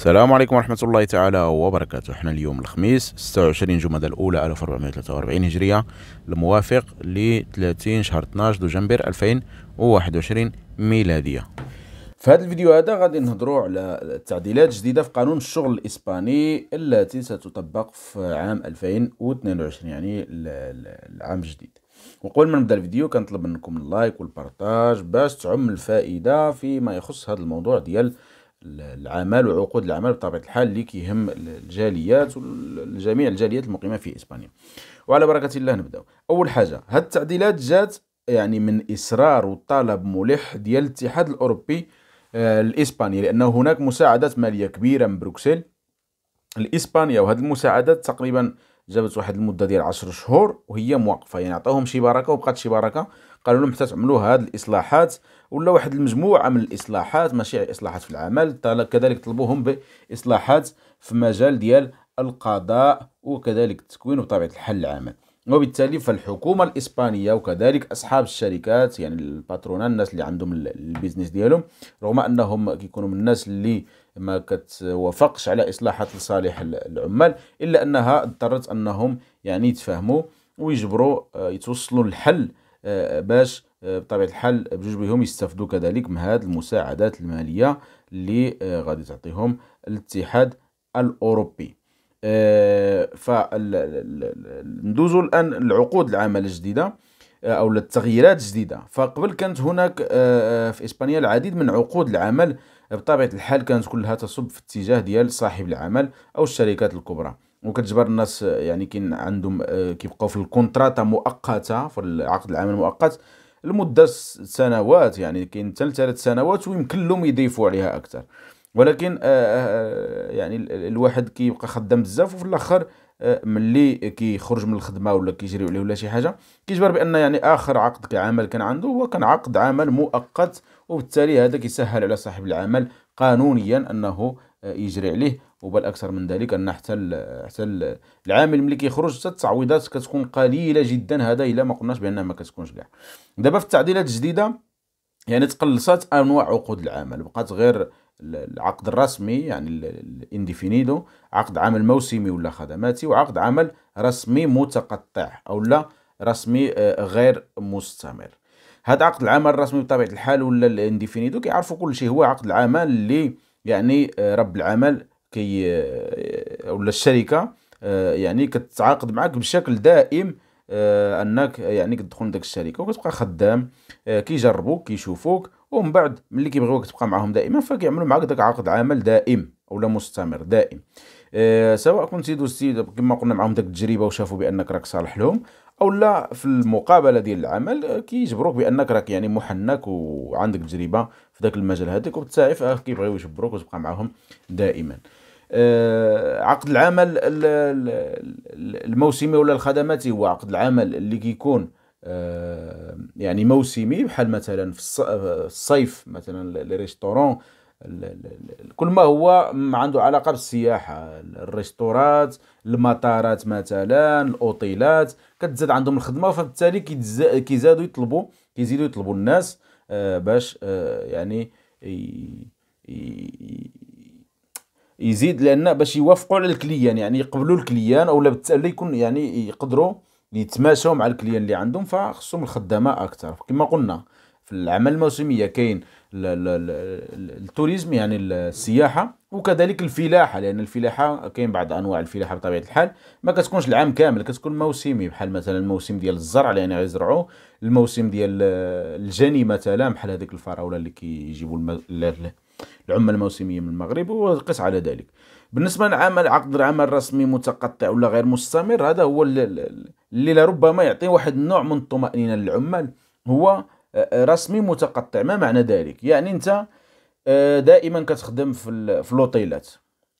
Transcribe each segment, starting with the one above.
السلام عليكم ورحمة الله تعالى وبركاته احنا اليوم الخميس 26 جمادى الأولى 1443 هجرية الموافق ل 30 شهر 12 دجنبر 2021 ميلادية في هذا الفيديو هذا غادي نهضروا على التعديلات الجديدة في قانون الشغل الإسباني التي ستطبق في عام 2022 يعني العام الجديد وقبل ما نبدا الفيديو كنطلب منكم اللايك والبارتاج باش تعم الفائدة فيما يخص هذا الموضوع ديال العمل وعقود العمل بطبيعه الحال اللي كيهم الجاليات وجميع الجاليات المقيمه في اسبانيا وعلى بركه الله نبداو اول حاجه هاد التعديلات جات يعني من اصرار وطلب ملح ديال الاتحاد الاوروبي الاسباني آه، لانه هناك مساعدات ماليه كبيره من بروكسل لاسبانيا وهذه المساعدات تقريبا جابت واحد المده ديال 10 شهور وهي موقفه يعني عطاوهم شي بركه وبقات شي بركه قالوا لهم حتى تعملوا هذه الاصلاحات ولا واحد المجموعه من الاصلاحات ماشي اصلاحات في العمل كذلك طلبوهم باصلاحات في مجال ديال القضاء وكذلك التكوين وطبيعه الحل العمل وبالتالي فالحكومه الاسبانيه وكذلك اصحاب الشركات يعني الباترونا الناس اللي عندهم البيزنس ديالهم رغم انهم كيكونوا من الناس اللي ما كتوافقش على اصلاحات لصالح العمال الا انها اضطرت انهم يعني يتفاهموا ويجبروا آه، يتوصلوا للحل باش آه، بطبيعه الحال بجوج بهم يستافدوا كذلك من هذه المساعدات الماليه اللي آه، غادي تعطيهم الاتحاد الاوروبي آه، فندوزوا الان العقود العمل الجديده او التغييرات الجديده فقبل كانت هناك في اسبانيا العديد من عقود العمل بطبيعه الحال كانت كلها تصب في اتجاه ديال صاحب العمل او الشركات الكبرى وكتجبر الناس يعني كاين عندهم آه، كيبقاو في الكونتراتا مؤقته في العقد العمل المؤقت لمده سنوات يعني كاين حتى ثلاث سنوات ويمكن لهم يضيفوا عليها اكثر ولكن آه، آه، يعني الواحد كيبقى خدام بزاف وفي الاخر ملي كيخرج من الخدمه ولا كيجري عليه ولا شي حاجه كيجبر بان يعني اخر عقد كعمل كان عنده هو كان عقد عمل مؤقت وبالتالي هذا كيسهل على صاحب العمل قانونيا انه يجري عليه وبل اكثر من ذلك ان حتى حتى العامل ملي كيخرج حتى التعويضات كتكون قليله جدا هذا الا ما قلناش بانها ما كتكونش كاع دابا في التعديلات الجديده يعني تقلصات انواع عقود العمل بقات غير العقد الرسمي يعني الانديفينيدو عقد عمل موسمي ولا خدماتي وعقد عمل رسمي متقطع او لا رسمي آه، غير مستمر هذا عقد العمل الرسمي بطبيعه الحال ولا الانديفينيدو كيعرفوا كل شيء هو عقد العمل اللي يعني آه، رب العمل كي آه، ولا الشركه آه، يعني كتعاقد معك بشكل دائم آه، انك يعني كتدخل لداك الشركه وكتبقى خدام كيجربوك كيشوفوك ومن بعد ملي كيبغيوك تبقى معاهم دائما فكيعملوا معاك داك عقد عمل دائم ولا مستمر دائم سواء كنتي دوزتي كما قلنا معاهم داك التجربه وشافوا بانك راك صالح لهم او لا في المقابله ديال العمل كيجبروك بانك راك يعني محنك وعندك تجربه في داك المجال هذاك وبالتالي كيبغيو يجبروك وتبقى معاهم دائما عقد العمل الموسمي ولا الخدماتي هو عقد العمل اللي كيكون آه، يعني موسمي بحال مثلا في آه، الصيف مثلا لي ريستورون كل ما هو عنده علاقه بالسياحه الريستورات المطارات مثلا الاوتيلات كتزاد عندهم الخدمه فبالتالي كيزادوا يطلبوا كيزيدوا يطلبوا الناس آه، باش يعني يزيد لان باش يوافقوا على الكليان يعني يقبلوا الكليان اولا بالتالي يكون يعني يقدروا يتماشوا مع الكليان اللي عندهم فخصهم الخدامه اكثر كما قلنا في الاعمال الموسميه كاين التوريزم يعني السياحه وكذلك الفلاحه لان الفلاحه كاين بعض انواع الفلاحه بطبيعه الحال ما كتكونش العام كامل كتكون موسمي بحال مثلا الموسم ديال الزرع يعني غيزرعوه الموسم ديال الجني مثلا بحال هذيك الفراوله اللي كيجيبوا كي العمال الموسميه من المغرب وقس على ذلك بالنسبه لعمل عقد العمل الرسمي متقطع ولا غير مستمر هذا هو اللي لربما يعطي واحد النوع من الطمانينه للعمال هو آه، آه، رسمي متقطع ما معنى ذلك يعني انت آه، دائما كتخدم في في لوطيلات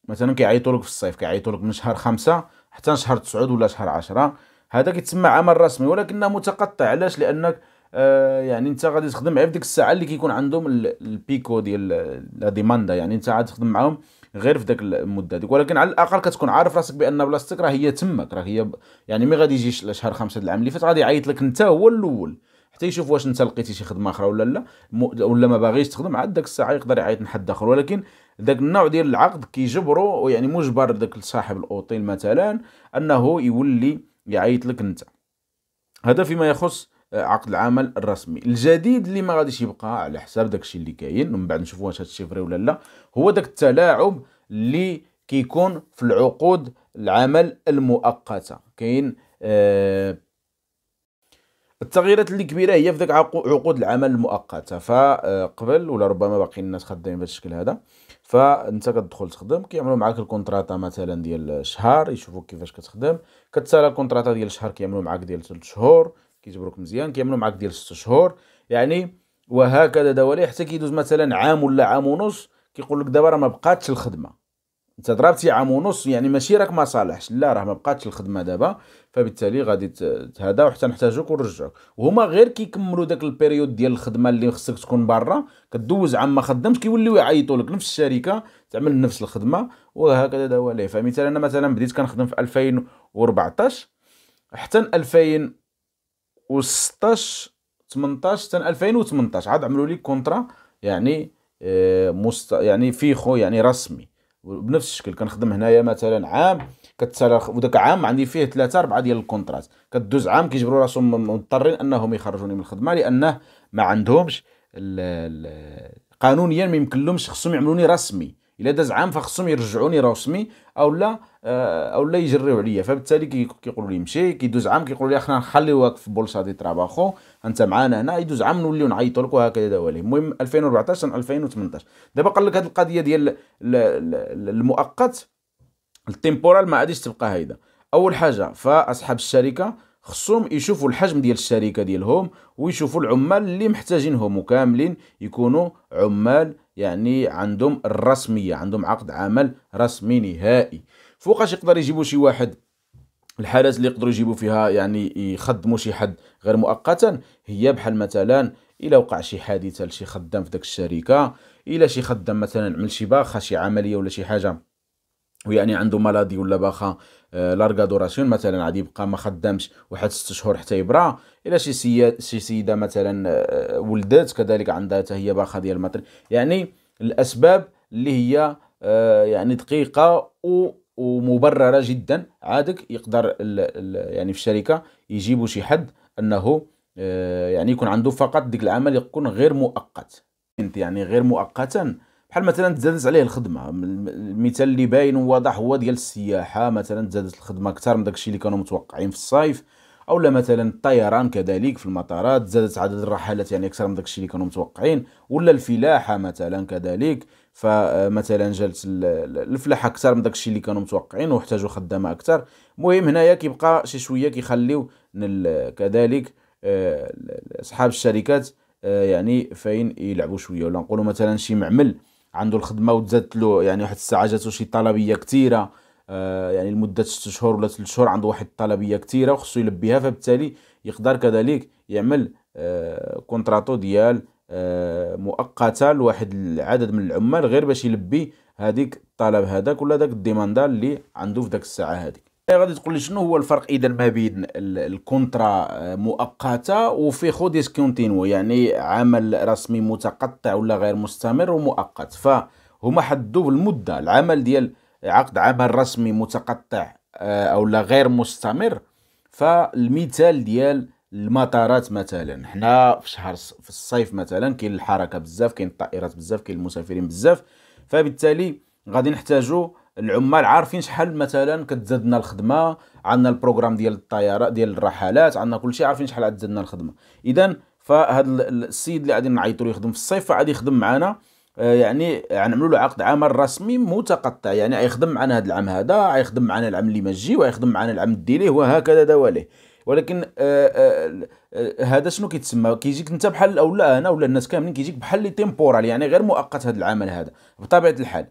مثلا كيعيطوا لك في الصيف كيعيطوا لك من شهر خمسة حتى شهر تسعود ولا شهر عشرة هذا كيتسمى عمل رسمي ولكنه متقطع علاش لانك آه يعني انت غادي تخدم غير في ديك الساعه اللي كيكون عندهم البيكو ديال لا ديماندا يعني انت عاد تخدم معاهم غير في داك المده ديك ولكن على الاقل كتكون عارف راسك بان بلاصتك راه هي تماك راه هي يعني مي غادي يجي شهر خمسة العام اللي فات غادي يعيط لك انت هو الاول حتى يشوف واش انت لقيتي شي خدمه اخرى ولا لا ولا ما باغيش تخدم عاد داك الساعه يقدر يعيط لحد اخر ولكن داك النوع ديال العقد كيجبرو يعني مجبر داك صاحب الاوتيل مثلا انه يولي يعيط لك انت هذا فيما يخص عقد العمل الرسمي الجديد اللي ما غاديش يبقى على حساب داكشي اللي كاين ومن بعد نشوفوا واش هادشي فري ولا لا هو داك التلاعب اللي كيكون في العقود العمل المؤقته كاين آه التغييرات اللي كبيره هي في داك عقود العمل المؤقته فقبل آه، ولا ربما باقي الناس خدامين بهذا الشكل هذا فانت كتدخل تخدم كيعملوا معاك الكونتراطه مثلا ديال شهر يشوفوك كيفاش كتخدم كتسالى الكونتراطه ديال شهر كيعملوا معاك ديال 3 شهور كيجبروك مزيان كيعملوا معاك ديال 6 شهور يعني وهكذا دوالي حتى كيدوز مثلا عام ولا عام ونص كيقول لك دابا راه ما بقاتش الخدمه انت ضربتي عام ونص يعني ماشي راك ما صالحش لا راه ما بقاتش الخدمه دابا فبالتالي غادي هذا وحتى نحتاجوك ونرجعوك وهما غير كيكملوا داك البيريود ديال الخدمه اللي خصك تكون برا كدوز عام ما خدمتش كيوليو يعيطوا لك نفس الشركه تعمل نفس الخدمه وهكذا دوالي فمثلا انا مثلا بديت كنخدم في 2014 حتى 2000 و 16 18 حتى 2018 عاد عملوا لي كونترا يعني آه، مست يعني فيخو يعني رسمي بنفس الشكل كنخدم هنايا مثلا عام كتسالا وداك عام عندي فيه ثلاثه اربعه ديال الكونترات كدوز عام كيجبروا راسهم مضطرين انهم يخرجوني من الخدمه لانه ما عندهمش قانونيا ما يمكنلهمش خصهم يعملوني رسمي الا داز عام فخصهم يرجعوني رسمي او لا آه، او لا يجريو عليا فبالتالي كيقولوا لي مشي كيدوز عام كيقولوا لي اخنا نخليوك في بولسا دي تراباخو انت معانا هنا يدوز عام نوليو نعيطوا لك وهكذا دوالي المهم 2014 2018 دابا قال لك هذه القضيه ديال المؤقت التيمبورال ما عادش تبقى هيدا اول حاجه فاصحاب الشركه خصهم يشوفوا الحجم ديال الشركه ديالهم ويشوفوا العمال اللي محتاجينهم وكاملين يكونوا عمال يعني عندهم الرسميه عندهم عقد عمل رسمي نهائي فوقاش يقدر يجيبوا شي واحد الحالات اللي يقدروا يجيبوا فيها يعني يخدموا شي حد غير مؤقتا هي بحال مثلا الا وقع شي حادثه لشي خدام في داك الشركه الا شي خدام مثلا عمل شي باخه شي عمليه ولا شي حاجه ويعني عنده مالادي ولا باخه لارغا آه، دوراسيون مثلا عاد يبقى ما خدامش واحد ست شهور حتى يبرا الا شي سيد شي سيده مثلا ولدات آه، ولدت كذلك عندها حتى هي باخه ديال المطر يعني الاسباب اللي هي آه، يعني دقيقه و ومبرره جدا عادك يقدر الـ الـ يعني في الشركه يجيبوا شي حد انه آه، يعني يكون عنده فقط ديك العمل يكون غير مؤقت انت يعني غير مؤقتا بحال مثلا تزادت عليه الخدمه المثال اللي باين وواضح هو ديال السياحه مثلا تزادت الخدمه اكثر من داكشي اللي كانوا متوقعين في الصيف اولا مثلا الطيران كذلك في المطارات زادت عدد الرحلات يعني اكثر من داكشي اللي كانوا متوقعين ولا الفلاحه مثلا كذلك فمثلا جالت الفلاحه اكثر من داكشي اللي كانوا متوقعين واحتاجوا خدامه اكثر المهم هنايا كيبقى شي شويه كيخليو كذلك آه، اصحاب الشركات آه، يعني فاين يلعبوا شويه ولا نقولوا مثلا شي معمل عنده الخدمه وتزادت له يعني واحد الساعه جاتو شي طلبيه كثيره آه، يعني لمده 6 شهور ولا 3 شهور عنده واحد الطلبيه كثيره وخصو يلبيها فبالتالي يقدر كذلك يعمل كونتراتو ديال مؤقته لواحد العدد من العمال غير باش يلبي هذيك الطلب هذاك ولا داك الديماندا اللي عنده في داك الساعه هذيك إيه، غادي تقول لي شنو هو الفرق اذا ما بين الكونترا آه، مؤقته وفي خو ديسكونتينو يعني عمل رسمي متقطع ولا غير مستمر ومؤقت فهما حدوا بالمده العمل ديال عقد عمل رسمي متقطع آه، او لا غير مستمر فالمثال ديال المطارات مثلا حنا في شهر في الصيف مثلا كاين الحركه بزاف كاين الطائرات بزاف كاين المسافرين بزاف فبالتالي غادي نحتاجوا العمال عارفين شحال مثلا كتزادنا الخدمه عندنا البروغرام ديال الطياره ديال الرحلات عندنا كلشي عارفين شحال غتزادنا الخدمه اذا فهاد السيد اللي غادي نعيطوا له يخدم في الصيف غادي يخدم معنا آه، يعني غنعملوا له عقد عمل رسمي متقطع يعني غيخدم معنا هذا العام هذا غيخدم معنا العام اللي ما جي وغيخدم معنا العام الديليه وهكذا دواليه ولكن آه، آه، آه، هذا شنو كيتسمى كيجيك انت بحال لا انا ولا الناس كاملين كيجيك بحال لي تيمبورال يعني غير مؤقت هذا العمل هذا بطبيعه الحال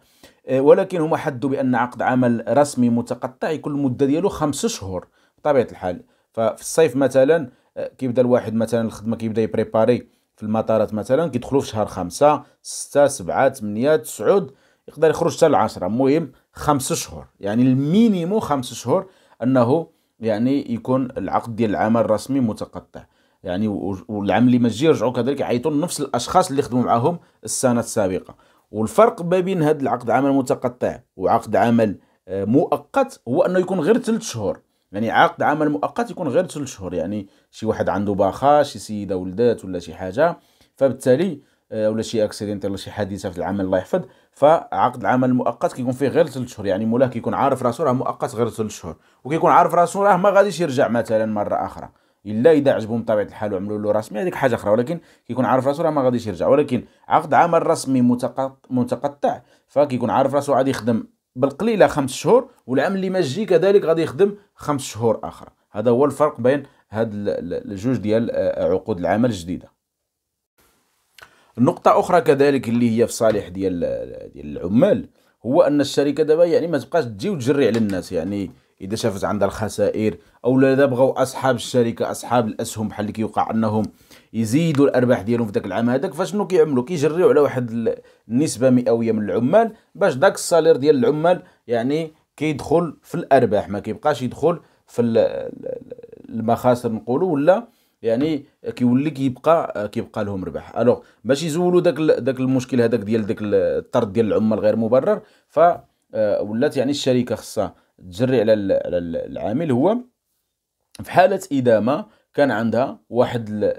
ولكن هما حدوا بان عقد عمل رسمي متقطع يكون المده ديالو خمس شهور بطبيعه الحال ففي الصيف مثلا كيبدا الواحد مثلا الخدمه كيبدا يبريباري في المطارات مثلا كيدخلوا في شهر خمسة ستة سبعة ثمانية تسعود يقدر يخرج حتى العشرة المهم خمس شهور يعني المينيمو خمس شهور انه يعني يكون العقد ديال العمل الرسمي متقطع يعني والعام اللي ما تجي يرجعوا كذلك يعيطوا لنفس الاشخاص اللي خدموا معاهم السنه السابقه والفرق ما بين هذا العقد عمل متقطع وعقد عمل آه، مؤقت هو انه يكون غير ثلاث شهور يعني عقد عمل مؤقت يكون غير ثلاث شهور يعني شي واحد عنده باخا شي سيده ولدات ولا شي حاجه فبالتالي آه، ولا شي اكسيدنت ولا شي حادثه في العمل الله يحفظ فعقد العمل المؤقت كيكون فيه غير ثلاث شهور يعني مولاه كيكون عارف راسو راه مؤقت غير ثلاث شهور وكيكون عارف راسو راه ما غاديش يرجع مثلا مره اخرى الا اذا عجبهم طبيعه الحال وعملوا له رسمي هذيك حاجه اخرى ولكن كيكون عارف راسو راه ما غاديش يرجع ولكن عقد عمل رسمي متقطع فكيكون عارف راسو غادي يخدم بالقليله خمس شهور والعام اللي ما جي كذلك غادي يخدم خمس شهور اخرى هذا هو الفرق بين هاد الجوج ديال آه، عقود العمل الجديده نقطة أخرى كذلك اللي هي في صالح ديال ديال العمال هو أن الشركة دابا يعني ما تبقاش تجي وتجري على الناس يعني إذا شافت عندها الخسائر أو لا بغاو أصحاب الشركة أصحاب الأسهم بحال اللي كيوقع أنهم يزيدوا الأرباح ديالهم في ذاك العام هذاك فشنو كيعملوا كيجريو على واحد النسبة مئوية من العمال باش ذاك الصالير ديال العمال يعني كيدخل في الأرباح ما كيبقاش يدخل في المخاسر نقولوا ولا يعني كيولي كيبقى كيبقى لهم ربح الوغ باش يزولوا داك داك المشكل هذاك ديال داك الطرد ديال العمال غير مبرر ف آه، ولات يعني الشركه خصها تجري على على العامل هو في حاله ادامه كان عندها واحد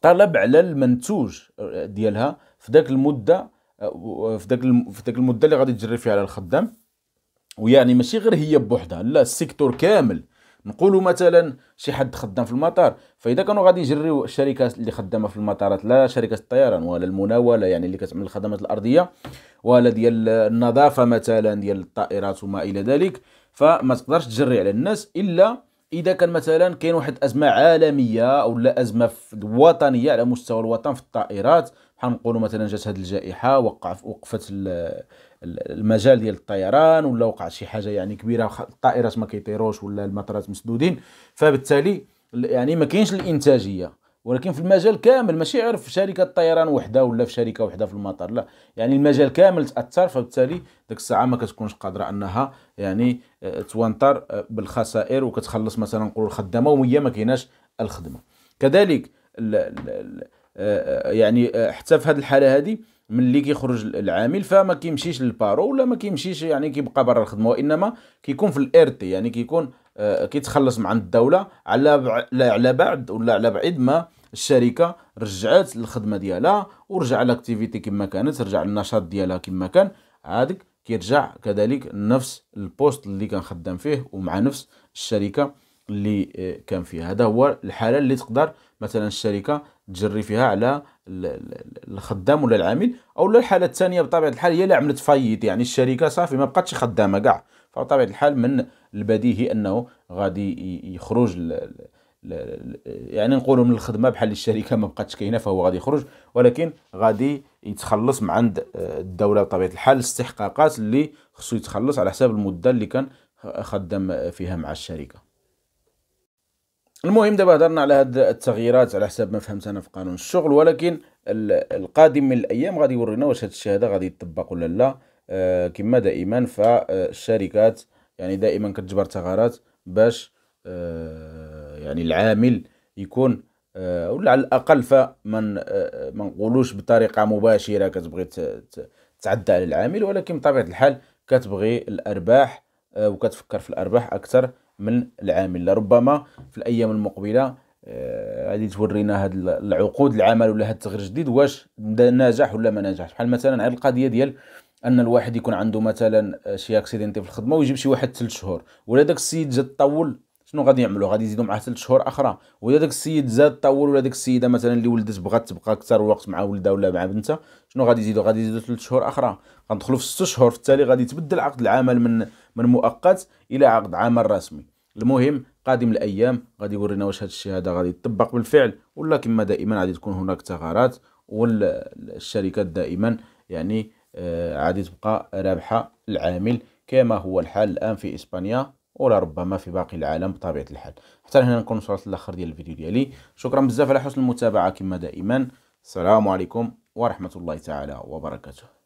طلب على المنتوج ديالها في ذاك المده آه، في ذاك في ذاك المده اللي غادي تجري فيها على الخدام ويعني ماشي غير هي بوحدها لا السيكتور كامل نقولوا مثلا شي حد خدام في المطار فاذا كانوا غادي يجريو الشركات اللي خدامه في المطارات لا شركه الطيران ولا المناوله يعني اللي كتعمل الخدمات الارضيه ولا ديال النظافه مثلا ديال الطائرات وما الى ذلك فما تقدرش تجري على الناس الا اذا كان مثلا كاين واحد ازمه عالميه او لا ازمه وطنيه على مستوى الوطن في الطائرات حنقولوا مثلا جات هذه الجائحه وقع وقفت المجال ديال الطيران ولا وقع شي حاجه يعني كبيره الطائرات ما كيطيروش ولا المطارات مسدودين فبالتالي يعني ما كاينش الانتاجيه ولكن في المجال كامل ماشي غير في شركه طيران وحده ولا في شركه وحده في المطار لا يعني المجال كامل تاثر فبالتالي ديك الساعه ما كتكونش قادره انها يعني آه، توانطر آه، بالخسائر وكتخلص مثلا نقولوا الخدامه وهي ما كايناش الخدمه كذلك ال ال يعني آه، حتى في هذه الحاله هذه من اللي كيخرج العامل فما كيمشيش للبارو ولا ما كيمشيش يعني كيبقى برا الخدمه وانما كيكون في الار تي يعني كيكون آه، كيتخلص من عند الدوله على على بعد ولا على بعد ما الشركه رجعت الخدمه ديالها ورجع لاكتيفيتي كما كانت رجع النشاط ديالها كما كان عادك كيرجع كذلك نفس البوست اللي كان خدام فيه ومع نفس الشركه اللي آه، كان فيها هذا هو الحاله اللي تقدر مثلا الشركه تجري فيها على الخدام ولا العامل او الحاله الثانيه بطبيعه الحال هي اللي عملت فايت يعني الشركه صافي ما بقاتش خدامه كاع فبطبيعه الحال من البديهي انه غادي يخرج ل... ل... ل... يعني نقولوا من الخدمه بحال الشركه ما بقاتش كاينه فهو غادي يخرج ولكن غادي يتخلص من عند الدوله بطبيعه الحال الاستحقاقات اللي خصو يتخلص على حساب المده اللي كان خدام فيها مع الشركه المهم دابا هضرنا على هاد التغييرات على حساب ما فهمت انا في قانون الشغل ولكن القادم من الايام غادي يورينا واش هاد الشهاده غادي يطبق ولا لا آه كما دائما فالشركات يعني دائما كتجبر ثغرات باش آه يعني العامل يكون آه ولا على الاقل فمن آه ما نقولوش بطريقه مباشره كتبغي تعدى على العامل ولكن بطبيعه الحال كتبغي الارباح آه، وكتفكر في الارباح اكثر من العامل ربما في الايام المقبله آه، غادي تورينا هاد العقود العمل ولا هاد التغيير الجديد واش ناجح ولا ما ناجحش بحال مثلا على القضيه ديال ان الواحد يكون عنده مثلا آه، شي اكسيدنتي في الخدمه ويجيب شي واحد ثلاث شهور ولا داك السيد جا طول شنو غادي يعملوا غادي يزيدوا معاه ثلاث شهور اخرى ولا داك السيد زاد طول ولا داك السيده مثلا اللي ولدت بغات تبقى اكثر وقت مع ولدها ولا مع بنتها شنو غادي يزيدوا غادي يزيدوا ثلاث شهور اخرى غندخلوا في ست شهور في التالي غادي يتبدل عقد العمل من من مؤقت الى عقد عمل رسمي المهم قادم الايام غادي يورينا واش هذا الشيء هذا غادي يطبق بالفعل ولا كما دائما غادي تكون هناك ثغرات والشركات دائما يعني غادي آه، تبقى رابحه العامل كما هو الحال الان في اسبانيا ولا ربما في باقي العالم بطبيعه الحال حتى هنا نكون وصلت للاخر ديال الفيديو ديالي شكرا بزاف على حسن المتابعه كما دائما السلام عليكم ورحمه الله تعالى وبركاته